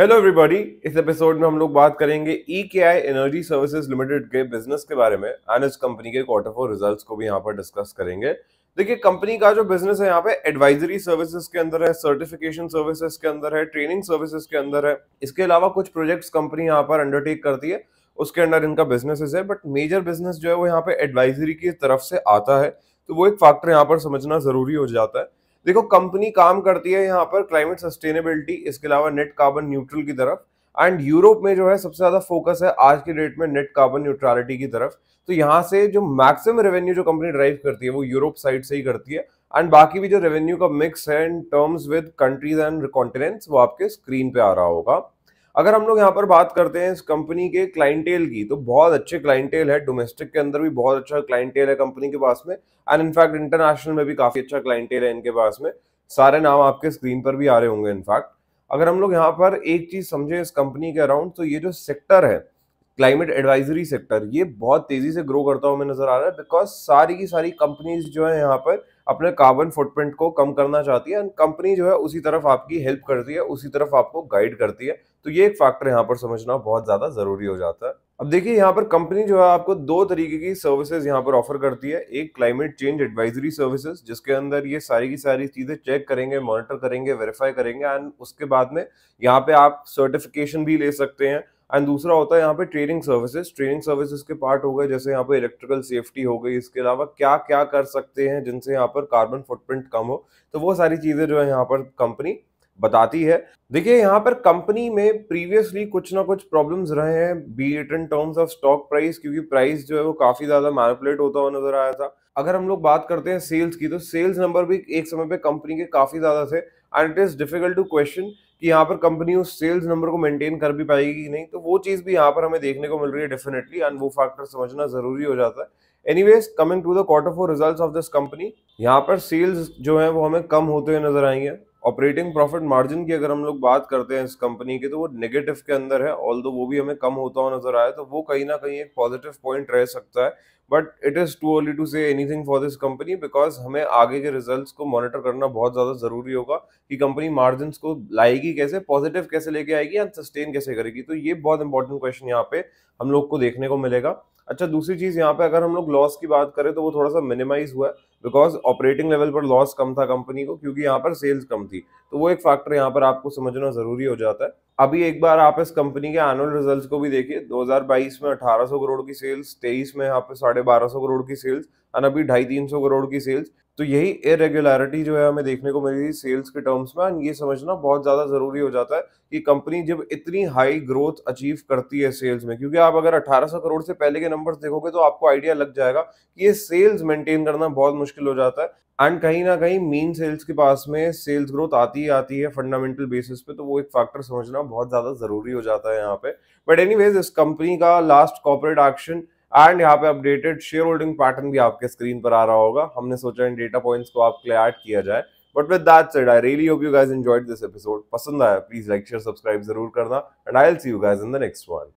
hello everybody इस episode में हम लोग बात करेंगे E e K I energy services limited के बिजनेस के बारे में एंड इस कंपनी के क्वार्टर फोर रिजल्ट्स को भी यहाँ पर डिस्कस करेंगे देखिए कंपनी का जो बिजनेस है यहाँ पे एडवाइजरी सर्विसेज के अंदर है सर्टिफिकेशन सर्विसेज के अंदर है ट्रेनिंग सर्विसेज के अंदर है इसके अलावा कुछ प्रोजेक्ट्स कंपनी यहाँ पर अंडरटेक करती है उसके अंदर इनका बिजनेसेस है बट मेजर बिजनेस जो है वो यहाँ पे एडवाइजरी की तरफ से आता है तो वो एक फैक्टर यहाँ पर समझना जरूरी हो जाता है देखो कंपनी काम करती है यहाँ पर क्लाइमेट सस्टेनेबिलिटी इसके अलावा नेट कार्बन न्यूट्रल की तरफ एंड यूरोप में जो है सबसे ज़्यादा फोकस है आज के डेट में नेट कार्बन न्यूट्रलिटी की तरफ तो यहाँ से जो मैक्सिमम रेवेन्यू जो कंपनी ड्राइव करती है वो यूरोप साइड से ही करती है एंड बाकी भी जो रेवेन्यू का मिक्स है in terms with countries and continents वो आपके स्क्रीन पे आ रहा होगा अगर हम लोग यहाँ पर बात करते हैं इस कंपनी के क्लाइंटेल की तो बहुत अच्छे क्लाइंटेल है डोमेस्टिक के अंदर भी बहुत अच्छा क्लाइंटेल है कंपनी के पास में एंड इनफैक्ट इंटरनेशनल में भी काफ़ी अच्छा क्लाइंटेल है इनके पास में सारे नाम आपके स्क्रीन पर भी आ रहे होंगे इनफैक्ट अगर हम लोग यहाँ पर एक चीज़ समझे इस कंपनी के अराउंड तो ये जो सेक्टर है क्लाइमेट एडवाइजरी सेक्टर ये बहुत तेजी से ग्रो करता हुआ नजर आ रहा है बिकॉज सारी की सारी कंपनीज जो है यहाँ पर अपने कार्बन फुटप्रिंट को कम करना चाहती है एंड कंपनी जो है उसी तरफ आपकी हेल्प करती है उसी तरफ आपको गाइड करती है तो ये एक फैक्टर यहाँ पर समझना बहुत ज़्यादा ज़रूरी हो जाता है अब देखिए यहाँ पर कंपनी जो है आपको दो तरीके की सर्विसेज यहाँ पर ऑफर करती है एक क्लाइमेट चेंज एडवाइजरी सर्विसेज जिसके अंदर ये सारी की सारी चीज़ें चेक करेंगे मॉनिटर करेंगे वेरीफाई करेंगे एंड उसके बाद में यहाँ पे आप सर्टिफिकेशन भी ले सकते हैं एंड दूसरा होता है यहाँ पे ट्रेनिंग सर्विसेज ट्रेनिंग सर्विसेज के पार्ट हो गए जैसे यहाँ पे इलेक्ट्रिकल सेफ्टी हो गई इसके अलावा क्या क्या कर सकते हैं जिनसे यहाँ पर कार्बन फुटप्रिंट कम हो तो वो सारी चीज़ें जो है यहाँ पर कंपनी बताती है देखिए यहाँ पर कंपनी में प्रीवियसली कुछ ना कुछ प्रॉब्लम्स रहे हैं be it in terms of stock price क्योंकि प्राइस जो है वो काफ़ी ज़्यादा मैनिपुलेट होता हुआ नजर आया था अगर हम लोग बात करते हैं सेल्स की तो सेल्स नंबर भी एक समय पे कंपनी के काफ़ी ज़्यादा थे and it is difficult to question कि यहाँ पर कंपनी उस सेल्स नंबर को मेंटेन कर भी पाएगी कि नहीं तो वो चीज़ भी यहाँ पर हमें देखने को मिल रही है डेफिनेटली एंड वो फैक्टर समझना ज़रूरी हो जाता है anyways coming to the quarter four results of this company यहाँ पर सेल्स जो है वो हमें कम होते हुए नजर आएंगे ऑपरेटिंग प्रॉफिट मार्जिन की अगर हम लोग बात करते हैं इस कंपनी के तो वो नेगेटिव के अंदर है ऑल वो भी हमें कम होता हुआ नजर आया तो वो कहीं ना कहीं एक पॉजिटिव पॉइंट रह सकता है but it is too early to say anything for this company because हमें आगे के रिजल्ट को मॉनिटर करना बहुत ज़्यादा ज़रूरी होगा कि कंपनी मार्जिन को लाएगी कैसे पॉजिटिव कैसे लेके आएगी एंड सस्टेन कैसे करेगी तो ये बहुत इंपॉर्टेंट क्वेश्चन यहाँ पे हम लोग को देखने को मिलेगा अच्छा दूसरी चीज़ यहाँ पे अगर हम लोग लॉस की बात करें तो वो थोड़ा सा मिनिमाइज हुआ बिकॉज ऑपरेटिंग लेवल पर लॉस कम था कंपनी को क्योंकि यहाँ पर सेल्स कम थी तो वो एक फैक्टर यहाँ पर आपको समझना ज़रूरी हो जाता है अभी एक बार आप इस कंपनी के एनुअल रिजल्ट्स को भी देखिए 2022 में 1800 करोड़ की सेल्स 23 में यहाँ पे साढ़े बारह करोड़ की सेल्स अभी ढाई तीन सौ करोड़ की सेल्स तो यही इरेग्युलरिटी जो है हमें देखने को मिली सेल्स के टर्म्स में एंड ये समझना बहुत ज़्यादा ज़रूरी हो जाता है कि कंपनी जब इतनी हाई ग्रोथ अचीव करती है सेल्स में क्योंकि आप अगर 1800 करोड़ से पहले के नंबर्स देखोगे तो आपको आइडिया लग जाएगा कि ये सेल्स मेंटेन करना बहुत मुश्किल हो जाता है एंड कहीं ना कहीं मीन सेल्स के पास में सेल्स ग्रोथ आती ही आती है फंडामेंटल बेसिस पे तो वो एक फैक्टर समझना बहुत ज़्यादा ज़रूरी हो जाता है यहाँ पे बट एनी इस कंपनी का लास्ट कॉपरेट एक्शन एंड यहाँ पे अपडेटेड शेयर होल्डिंग पैटर्न भी आपके स्क्रीन पर आ रहा होगा हमने सोचा इन डेटा पॉइंट्स को आपके लिए ऐड किया जाए but with that said I really hope you guys enjoyed this episode पसंद आया प्लीज लाइक शेयर सब्सक्राइब जरूर करना and I will see you guys in the next one